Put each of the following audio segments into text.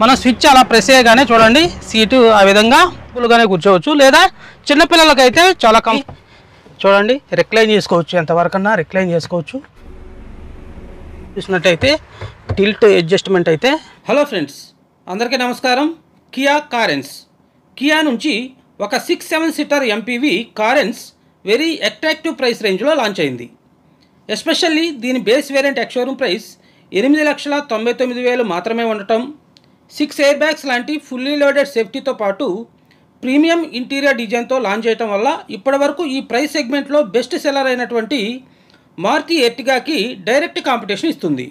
మనం స్విచ్ అలా ప్రెస్ చేయగానే చూడండి సీటు ఆ విధంగా ఫుల్గానే కూర్చోవచ్చు లేదా చిన్నపిల్లలకైతే చాలా కం చూడండి రిక్లైన్ చేసుకోవచ్చు ఎంతవరకన్నా రిక్లైన్ చేసుకోవచ్చు చూసినట్టయితే టిల్ట్ అడ్జస్ట్మెంట్ అయితే హలో ఫ్రెండ్స్ అందరికీ నమస్కారం కియా కారెన్స్ కియా నుంచి ఒక six seven seater MPV Carens very attractive price రేంజ్లో లాంచ్ అయింది ఎస్పెషల్లీ దీని base variant ex showroom price ఎనిమిది లక్షల తొంభై తొమ్మిది వేలు మాత్రమే ఉండటం సిక్స్ ఎయిర్ బ్యాగ్స్ లాంటి ఫుల్లీ లోడెడ్ సేఫ్టీతో పాటు ప్రీమియం ఇంటీరియర్ డిజైన్తో లాంచ్ చేయడం వల్ల ఇప్పటివరకు ఈ ప్రైస్ సెగ్మెంట్లో బెస్ట్ సెలర్ అయినటువంటి మారుతి ఎర్టిగాకి డైరెక్ట్ కాంపిటీషన్ ఇస్తుంది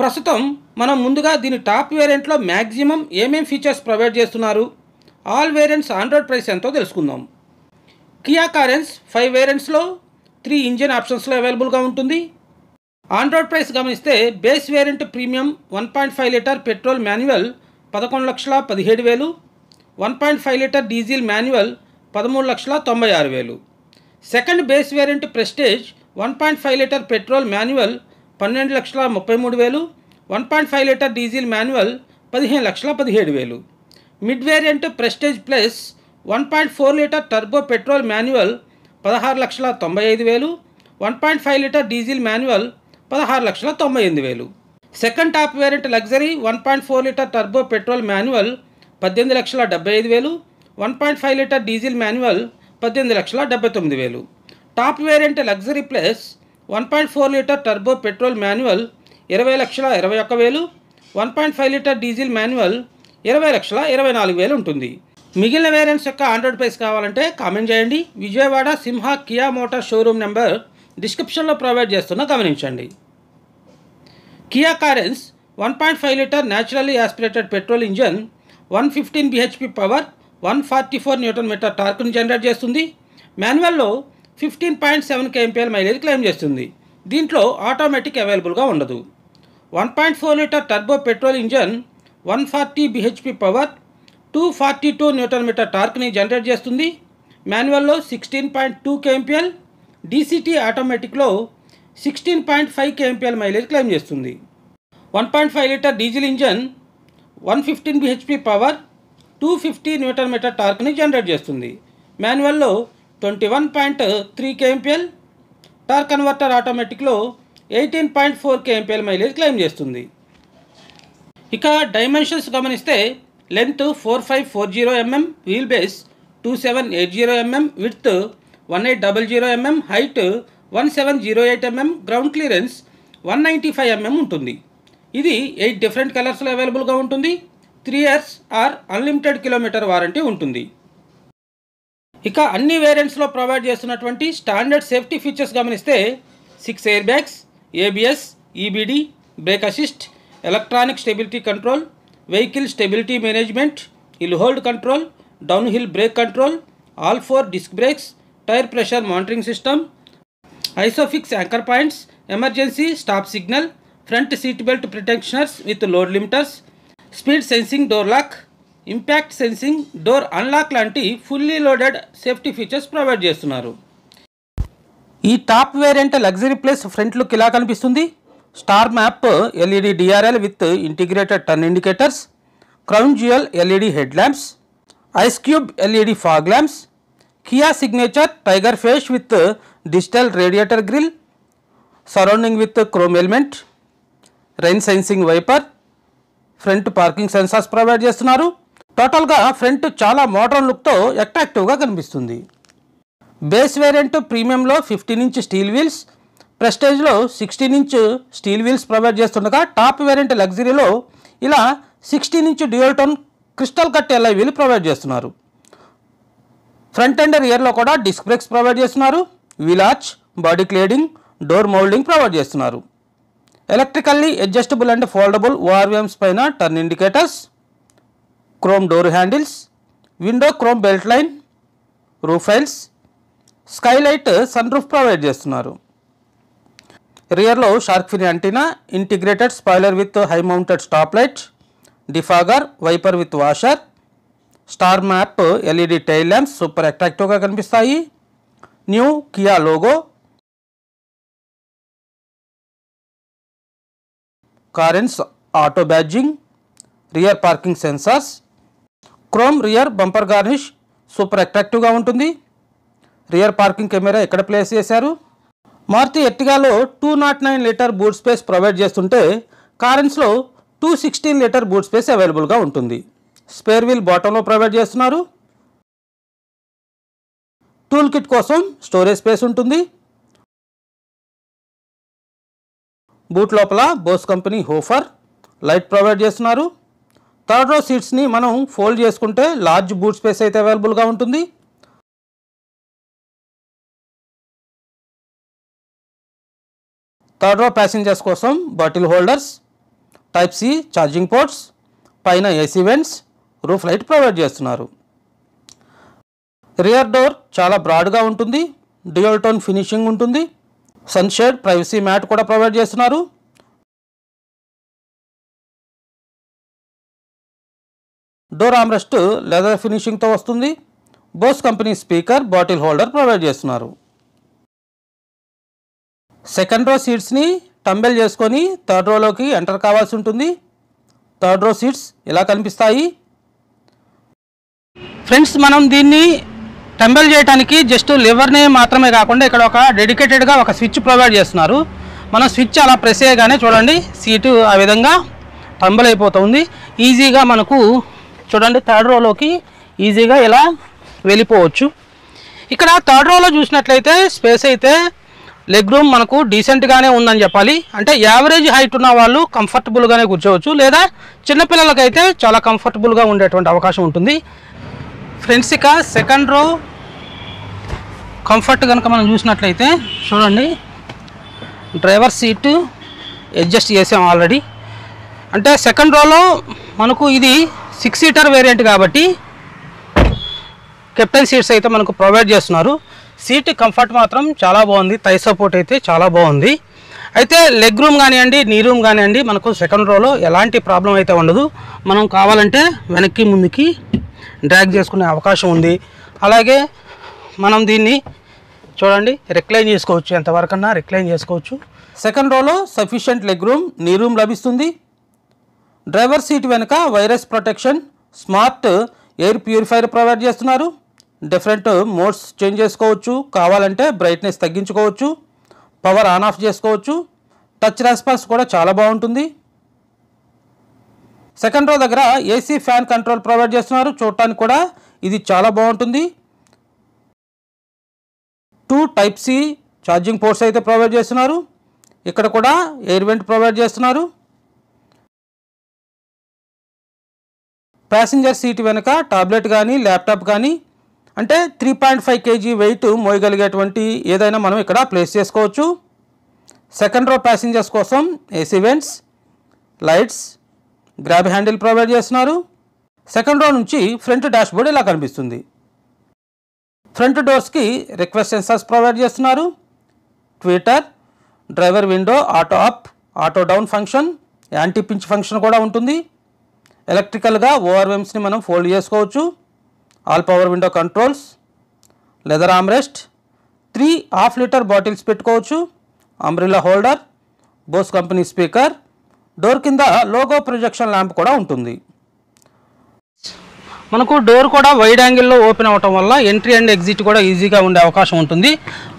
ప్రస్తుతం మనం ముందుగా దీని టాప్ వేరియంట్లో మ్యాక్సిమం ఏమేం ఫీచర్స్ ప్రొవైడ్ చేస్తున్నారు ఆల్ వేరియంట్స్ ఆండ్రాయిడ్ ప్రైస్ ఎంతో తెలుసుకుందాం కియా కారెన్స్ ఫైవ్ వేరియంట్స్లో త్రీ ఇంజిన్ ఆప్షన్స్లో అవైలబుల్గా ఉంటుంది ఆన్రోడ్ ప్రైస్ గమనిస్తే base variant premium one point five litre petrol manual పదకొండు లక్షల పదిహేడు వేలు one point five litre diesel manual పదమూడు లక్షల తొంభై ఆరు వేలు second base variant prestige one point five litre petrol manual పన్నెండు లక్షల ముప్పై మూడు వేలు one point five litre diesel manual పదిహేను లక్షల పదిహేడు వేలు mid variant prestige plus one point four litre turbo petrol manual పదహారు లక్షల తొంభై ఐదు వేలు one point five litre diesel manual పదహారు లక్షల తొంభై ఎనిమిది వేలు second top variant luxury one point four litre turbo petrol manual పద్దెనిమిది లక్షల డెబ్బై ఐదు వేలు one point five litre diesel manual పద్దెనిమిది లక్షల డెబ్బై తొమ్మిది వేలు top variant luxury plus one point four litre turbo petrol manual ఇరవై లక్షల ఇరవై ఒక్క వేలు one point five litre diesel manual ఇరవై లక్షల ఇరవై నాలుగు వేలు ఉంటుంది మిగిలిన వేరియంట్స్ యొక్క ఆండ్రాయిడ్ ప్రైస్ కావాలంటే కామెంట్ చేయండి Vijayawada Simha Kia motor showroom number డిస్క్రిప్షన్లో ప్రొవైడ్ చేస్తున్నా గమనించండి Kia Carens one point five litre naturally aspirated petrol engine one fifteen BHP power one forty four newton metre టార్క్ను జనరేట్ చేస్తుంది మాన్యువల్లో fifteen point seven KMPL mileage claim చేస్తుంది దీంట్లో automatic అవైలబుల్గా ఉండదు one point four litre turbo petrol engine one forty BHP power two forty two newton metre టార్క్ని generate చేస్తుంది మాన్యువల్లో sixteen point two KMPL DCT ఆటోమేటిక్లో sixteen point five KMPL mileage claim చేస్తుంది one point five litre diesel engine one fifteen BHP power two fifty newton metre టార్క్ని generate చేస్తుంది మాన్యువల్లో twenty one point three KMPL torque converter ఆటోమేటిక్లో eighteen point four KMPL mileage claim చేస్తుంది ఇక dimensions గమనిస్తే length four five four zero mm wheel base two seven eight zero mm with one eight double zero mm height one seven zero eight mm ground clearance one ninety five mm ఉంటుంది ఇది eight different కలర్స్లో అవైలబుల్గా ఉంటుంది three years or unlimited kilometre warranty ఉంటుంది ఇక అన్ని వేరియంట్స్లో provide చేస్తున్నటువంటి స్టాండర్డ్ సేఫ్టీ ఫీచర్స్ గమనిస్తే six air bags ABS EBD brake assist electronic stability control vehicle stability management hill hold control down hill brake control all four disc brakes tyre pressure monitoring system ISOFIX anchor points emergency stop signal front seat belt pretensioners with load limiters speed sensing door lock impact sensing door unlock లాంటి fully loaded safety features provide చేస్తున్నారు ఈ top variant luxury plus front look ఇలా కనిపిస్తుంది star map LED DRL with integrated turn indicators crown jewel LED head lamps ice cube LED fog lamps Kia signature tiger face with digital radiator grille surrounding with chrome element, rain sensing wiper, front parking sensors provide చేస్తున్నారు టోటల్గా front చాలా modern లుక్తో అట్రాక్టివ్గా కనిపిస్తుంది base variant ప్రీమియంలో fifteen inch steel wheels ప్రెస్టేజ్లో sixteen inch steel wheels provide చేస్తుండగా top variant లగ్జరీలో ఇలా sixteen inch dual tone crystal cut alloy wheel provide చేస్తున్నారు ఫ్రంట్ అండ్ రియర్లో కూడా డిస్క్ బ్రేక్స్ ప్రొవైడ్ చేస్తున్నారు wheel arch body cladding door moulding provide చేస్తున్నారు electrically adjustable and foldable ORVMs పైన turn indicators chrome door handles window chrome belt line roof rails skylight sun roof provide చేస్తున్నారు రియర్లో shark fin antenna integrated spoiler with high mounted stop light defogger wiper with washer star map LED tail lamps super అట్రాక్టివ్గా కనిపిస్తాయి new Kia logo Carens auto badging rear parking sensors chrome rear bumper garnish super అట్రాక్టివ్గా ఉంటుంది rear parking camera ఎక్కడ place చేశారు మారుతి ఎర్టిగాలో two naught nine litre boot space provide చేస్తుంటే కారెన్స్లో two sixteen litre boot space అవైలబుల్గా ఉంటుంది స్పేర్ వీల్ బాటంలో ప్రొవైడ్ చేస్తున్నారు టూల్ కిట్ కోసం స్టోరేజ్ స్పేస్ ఉంటుంది బూట్ లోపల Bose company woofer light provide చేస్తున్నారు థర్డ్ రో సీట్స్ని మనం ఫోల్డ్ చేసుకుంటే లార్జ్ బూట్ స్పేస్ అయితే అవైలబుల్గా ఉంటుంది థర్డ్ రో ప్యాసింజర్స్ కోసం bottle holders type C charging ports పైన AC vents roof light provide చేస్తున్నారు రియర్ డోర్ చాలా బ్రాడ్గా ఉంటుంది డ్యూయల్ టోన్ ఫినిషింగ్ ఉంటుంది సన్షేడ్ ప్రైవసీ మ్యాట్ కూడా ప్రొవైడ్ చేస్తున్నారు డోర్ ఆమ్రెస్ట్ లెదర్ ఫినిషింగ్తో వస్తుంది Bose company speaker bottle holder provide చేస్తున్నారు సెకండ్ రో సీట్స్ని టంబెల్ చేసుకొని థర్డ్ రోలోకి ఎంటర్ కావాల్సి ఉంటుంది థర్డ్ రో సీట్స్ ఇలా కనిపిస్తాయి ఫ్రెండ్స్ మనం దీన్ని టెంబల్ చేయడానికి జస్ట్ లివర్ని మాత్రమే కాకుండా ఇక్కడ ఒక డెడికేటెడ్గా ఒక స్విచ్ ప్రొవైడ్ చేస్తున్నారు మనం స్విచ్ అలా ప్రెస్ చేయగానే చూడండి సీటు ఆ విధంగా టంబల్ అయిపోతుంది ఈజీగా మనకు చూడండి థర్డ్ రోలోకి ఈజీగా ఇలా వెళ్ళిపోవచ్చు ఇక్కడ థర్డ్ రోలో చూసినట్లయితే స్పేస్ అయితే లెగ్ రూమ్ మనకు డీసెంట్గానే ఉందని చెప్పాలి అంటే యావరేజ్ హైట్ ఉన్న వాళ్ళు కంఫర్టబుల్గానే కూర్చోవచ్చు లేదా చిన్నపిల్లలకైతే చాలా కంఫర్టబుల్గా ఉండేటువంటి అవకాశం ఉంటుంది ఫ్రెండ్స్ ఇక సెకండ్ రో కంఫర్ట్ కనుక మనం చూసినట్లయితే చూడండి డ్రైవర్ సీటు అడ్జస్ట్ చేసాం ఆల్రెడీ అంటే సెకండ్ రోలో మనకు ఇది సిక్స్ సీటర్ వేరియంట్ కాబట్టి కెప్టెన్ సీట్స్ అయితే మనకు ప్రొవైడ్ చేస్తున్నారు సీట్ కంఫర్ట్ మాత్రం చాలా బాగుంది థై సపోర్ట్ అయితే చాలా బాగుంది అయితే లెగ్ రూమ్ కానివ్వండి నీ రూమ్ కానివ్వండి మనకు సెకండ్ రోలో ఎలాంటి ప్రాబ్లం అయితే ఉండదు మనం కావాలంటే వెనక్కి ముందుకి డ్రాగ్ చేసుకునే అవకాశం ఉంది అలాగే మనం దీన్ని చూడండి రిక్లైన్ చేసుకోవచ్చు ఎంతవరకన్నా రిక్లైన్ చేసుకోవచ్చు సెకండ్ రోలో sufficient leg room knee room లభిస్తుంది డ్రైవర్ సీట్ వెనుక virus protection smart air purifier provide చేస్తున్నారు డిఫరెంట్ మోడ్స్ చేంజ్ చేసుకోవచ్చు కావాలంటే బ్రైట్నెస్ తగ్గించుకోవచ్చు పవర్ ఆన్ ఆఫ్ చేసుకోవచ్చు టచ్ రెస్పాన్స్ కూడా చాలా బాగుంటుంది సెకండ్ రో దగ్గర ఏసీ ఫ్యాన్ కంట్రోల్ ప్రొవైడ్ చేస్తున్నారు చూడటానికి కూడా ఇది చాలా బాగుంటుంది two type C charging ports అయితే ప్రొవైడ్ చేస్తున్నారు ఇక్కడ కూడా ఎయిర్ వెంట్ ప్రొవైడ్ చేస్తున్నారు ప్యాసింజర్ సీట్ వెనుక టాబ్లెట్ కానీ ల్యాప్టాప్ కానీ అంటే three point five kg weight మోయగలిగేటువంటి ఏదైనా మనం ఇక్కడ ప్లేస్ చేసుకోవచ్చు సెకండ్ రో ప్యాసింజర్స్ కోసం AC vents lights grab handle provide చేస్తున్నారు సెకండ్ రో నుంచి ఫ్రంట్ డాష్బోర్డ్ ఇలా కనిపిస్తుంది ఫ్రంట్ డోర్స్కి రిక్వెస్ట్ సెన్సర్స్ ప్రొవైడ్ చేస్తున్నారు tweeter driver window auto up auto down function anti pinch function కూడా ఉంటుంది ఎలక్ట్రికల్గా ఓఆర్వెమ్స్ని మనం ఫోల్డ్ చేసుకోవచ్చు all power window controls leather armrest three half litre bottles పెట్టుకోవచ్చు umbrella holder Bose company speaker door కింద logo projection lamp కూడా ఉంటుంది మనకు డోర్ కూడా వైడ్ యాంగిల్లో ఓపెన్ అవ్వటం వల్ల ఎంట్రీ అండ్ ఎగ్జిట్ కూడా ఈజీగా ఉండే అవకాశం ఉంటుంది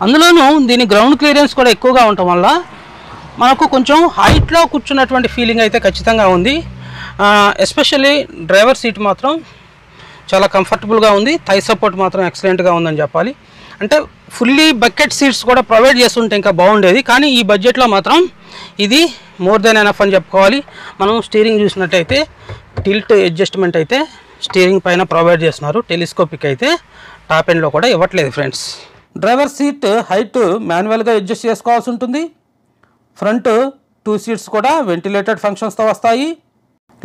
అందులోనూ దీని గ్రౌండ్ క్లియరెన్స్ కూడా ఎక్కువగా ఉండటం వల్ల మనకు కొంచెం హైట్లో కూర్చున్నటువంటి ఫీలింగ్ అయితే ఖచ్చితంగా ఉంది ఎస్పెషల్లీ డ్రైవర్ సీట్ మాత్రం చాలా కంఫర్టబుల్గా ఉంది థై సపోర్ట్ మాత్రం ఎక్సలెంట్గా ఉందని చెప్పాలి అంటే ఫుల్లీ బకెట్ సీట్స్ కూడా ప్రొవైడ్ చేస్తుంటే ఇంకా బాగుండేది కానీ ఈ బడ్జెట్లో మాత్రం ఇది మోర్ దెన్ ఎనఫ్ అని చెప్పుకోవాలి మనం స్టీరింగ్ చూసినట్టయితే టిల్ట్ అడ్జస్ట్మెంట్ అయితే స్టీరింగ్ పైన ప్రొవైడ్ చేస్తున్నారు టెలిస్కోపిక్ అయితే టాప్ ఎండ్లో కూడా ఇవ్వట్లేదు ఫ్రెండ్స్ డ్రైవర్ సీట్ హైట్ మాన్యువల్గా అడ్జస్ట్ చేసుకోవాల్సి ఉంటుంది ఫ్రంట్ టూ సీట్స్ కూడా వెంటిలేటెడ్ ఫంక్షన్స్తో వస్తాయి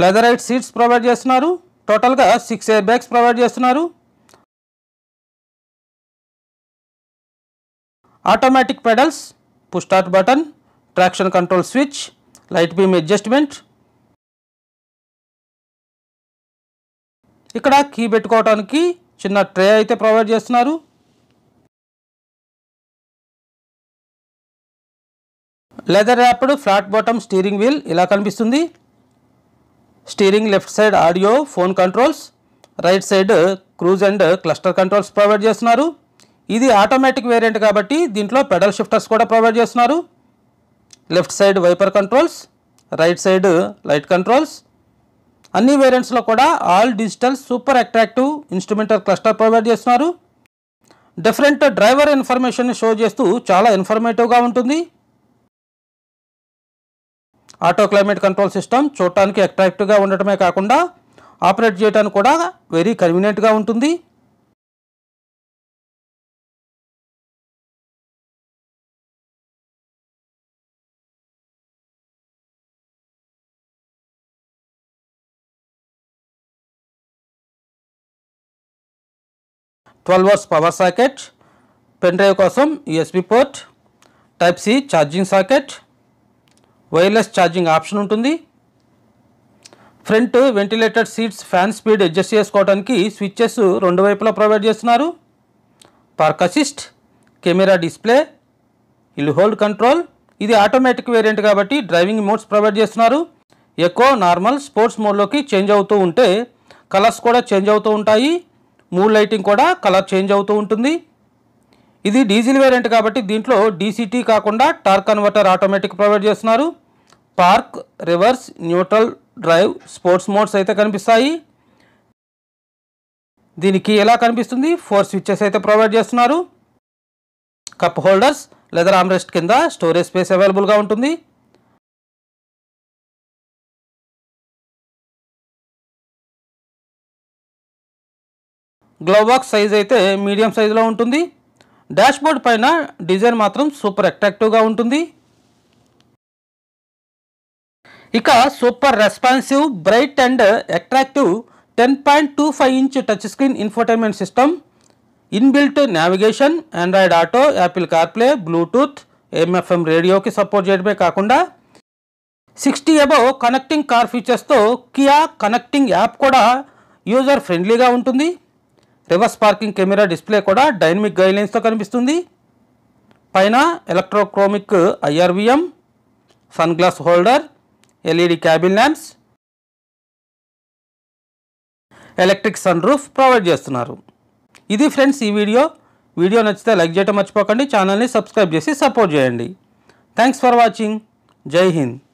లెదర్ సీట్స్ ప్రొవైడ్ చేస్తున్నారు టోటల్గా సిక్స్ ఎయిర్ బ్యాగ్స్ ప్రొవైడ్ చేస్తున్నారు automatic pedals push button traction control switch light beam adjustment ఇక్కడ కీ పెట్టుకోవడానికి చిన్న ట్రే అయితే ప్రొవైడ్ చేస్తున్నారు leather wrapped flat bottom steering wheel ఇలా కనిపిస్తుంది steering left side audio phone controls right side cruise and cluster controls provide చేస్తున్నారు ఇది automatic variant కాబట్టి దీంట్లో పెడల్ షిఫ్టర్స్ కూడా ప్రొవైడ్ చేస్తున్నారు left side wiper controls right side light controls అన్ని వేరియంట్స్లో కూడా all digital super attractive instrumental cluster provide చేస్తున్నారు డిఫరెంట్ డ్రైవర్ ఇన్ఫర్మేషన్ షో చేస్తూ చాలా ఇన్ఫర్మేటివ్గా ఉంటుంది ఆటో క్లైమేట్ కంట్రోల్ సిస్టమ్ చూడటానికి అట్రాక్టివ్గా ఉండటమే కాకుండా ఆపరేట్ చేయడానికి కూడా వెరీ కన్వీనియంట్గా ఉంటుంది twelve volts power socket pen drive కోసం USB port type C charging socket wireless charging option ఉంటుంది front ventilated seats fan speed adjust చేసుకోవడానికి స్విచ్చెస్ రెండు వైపులా ప్రొవైడ్ చేస్తున్నారు park assist camera display hill hold control ఇది automatic variant కాబట్టి driving modes provide చేస్తున్నారు ఎక్కువ నార్మల్ స్పోర్ట్స్ మోడ్లోకి చేంజ్ అవుతూ ఉంటే కలర్స్ కూడా చేంజ్ అవుతూ ఉంటాయి మూడ్ లైటింగ్ కూడా కలర్ చేంజ్ అవుతూ ఉంటుంది ఇది డీజిల్ వేరియంట్ కాబట్టి దీంట్లో డీసీటీ కాకుండా టార్క్ కన్వర్టర్ ఆటోమేటిక్ ప్రొవైడ్ చేస్తున్నారు park reverse neutral drive sports modes అయితే కనిపిస్తాయి దీనికి ఎలా కనిపిస్తుంది ఫోర్ స్విచ్చెస్ అయితే ప్రొవైడ్ చేస్తున్నారు కప్ హోల్డర్స్ లెదర్ ఆమ్రెస్ట్ కింద స్టోరేజ్ స్పేస్ అవైలబుల్గా ఉంటుంది గ్లవ్ బాక్స్ సైజ్ అయితే మీడియం సైజులో ఉంటుంది డాష్బోర్డ్ పైన డిజైన్ మాత్రం సూపర్ అట్రాక్టివ్గా ఉంటుంది ఇక super responsive bright and attractive ten point two five inch touch screen infotainment system inbuilt navigation Android Auto Apple CarPlay Bluetooth AM FM రేడియోకి సపోర్ట్ చేయడమే కాకుండా సిక్స్టీ అబవ్ కనెక్టింగ్ కార్ ఫీచర్స్తో కియా కనెక్టింగ్ యాప్ కూడా user ఫ్రెండ్లీగా ఉంటుంది reverse parking camera display కూడా dynamic గైడ్లైన్స్తో కనిపిస్తుంది పైన electrochromic IRVM sun glass holder LED cabin lamps electric sun roof provide చేస్తున్నారు ఇది ఫ్రెండ్స్ ఈ వీడియో వీడియో నచ్చితే లైక్ చేయటం మర్చిపోకండి ఛానల్ని సబ్స్క్రైబ్ చేసి సపోర్ట్ చేయండి థ్యాంక్స్ ఫర్ వాచింగ్ జై హింద్